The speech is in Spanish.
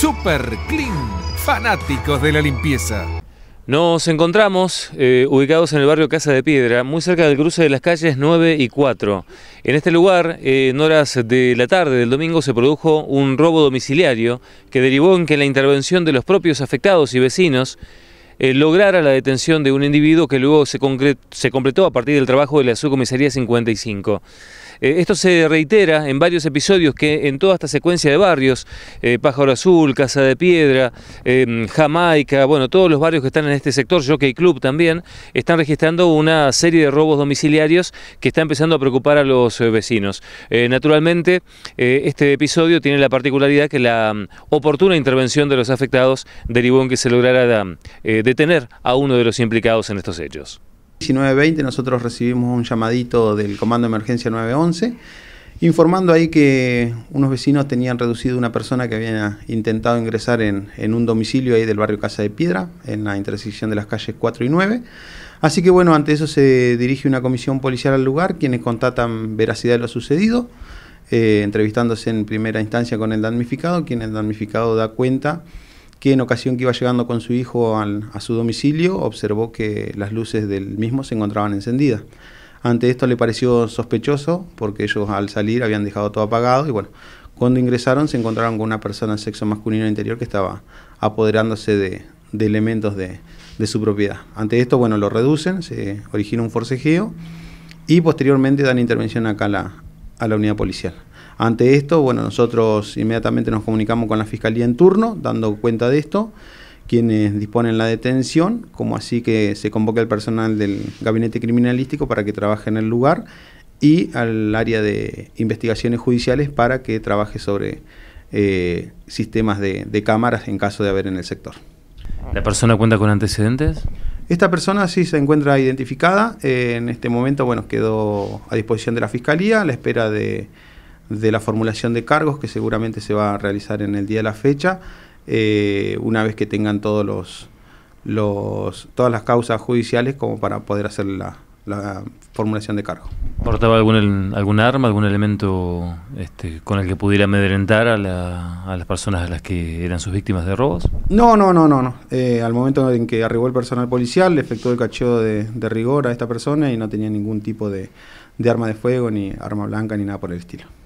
Super Clean, fanáticos de la limpieza. Nos encontramos eh, ubicados en el barrio Casa de Piedra, muy cerca del cruce de las calles 9 y 4. En este lugar, eh, en horas de la tarde del domingo, se produjo un robo domiciliario que derivó en que la intervención de los propios afectados y vecinos eh, lograra la detención de un individuo que luego se, se completó a partir del trabajo de la subcomisaría 55. Eh, esto se reitera en varios episodios que en toda esta secuencia de barrios, eh, Pájaro Azul, Casa de Piedra, em, Jamaica, bueno, todos los barrios que están en este sector, Jockey Club también, están registrando una serie de robos domiciliarios que está empezando a preocupar a los vecinos. naturalmente, este episodio tiene la particularidad que la mm, oportuna intervención de los afectados derivó en que se lograra eh, detener a uno de los implicados en estos hechos. 19.20 nosotros recibimos un llamadito del Comando de Emergencia 911 informando ahí que unos vecinos tenían reducido una persona que había intentado ingresar en, un domicilio ahí del barrio Casa de Piedra, en la intersección de las calles 4 y 9. Así que bueno, ante eso se dirige una comisión policial al lugar, quienes contatan veracidad de lo sucedido, eh, entrevistándose en primera instancia con el damnificado, quien el damnificado da cuenta que en ocasión que iba llegando con su hijo a su domicilio observó que las luces del mismo se encontraban encendidas. Ante esto le pareció sospechoso porque ellos al salir habían dejado todo apagado y bueno, cuando ingresaron se encontraron con una persona de sexo masculino interior que estaba apoderándose de, elementos de, de, su propiedad. Ante esto, bueno, lo reducen, se origina un forcejeo y posteriormente dan intervención acá a la unidad policial. Ante esto, bueno, nosotros inmediatamente nos comunicamos con la Fiscalía en turno, dando cuenta de esto, quienes disponen la detención, como así que se convoca el personal del gabinete criminalístico para que trabaje en el lugar y al área de investigaciones judiciales para que trabaje sobre eh, sistemas de, cámaras en caso de haber en el sector. ¿La persona cuenta con antecedentes? Esta persona sí se encuentra identificada. Eh, en este momento, bueno, quedó a disposición de la fiscalía a la espera de de la formulación de cargos que seguramente se va a realizar en el día de la fecha, eh, una vez que tengan todos los, los, todas las causas judiciales como para poder hacer la, formulación de cargos. ¿Portaba algún, algún arma, algún elemento este, con el que pudiera amedrentar a, la, a, las personas a las que eran sus víctimas de robos? No, no, no, no. no. Eh, al momento en que arribó el personal policial, le efectuó el cacheo de, de, rigor a esta persona y no tenía ningún tipo de, de arma de fuego, ni arma blanca, ni nada por el estilo.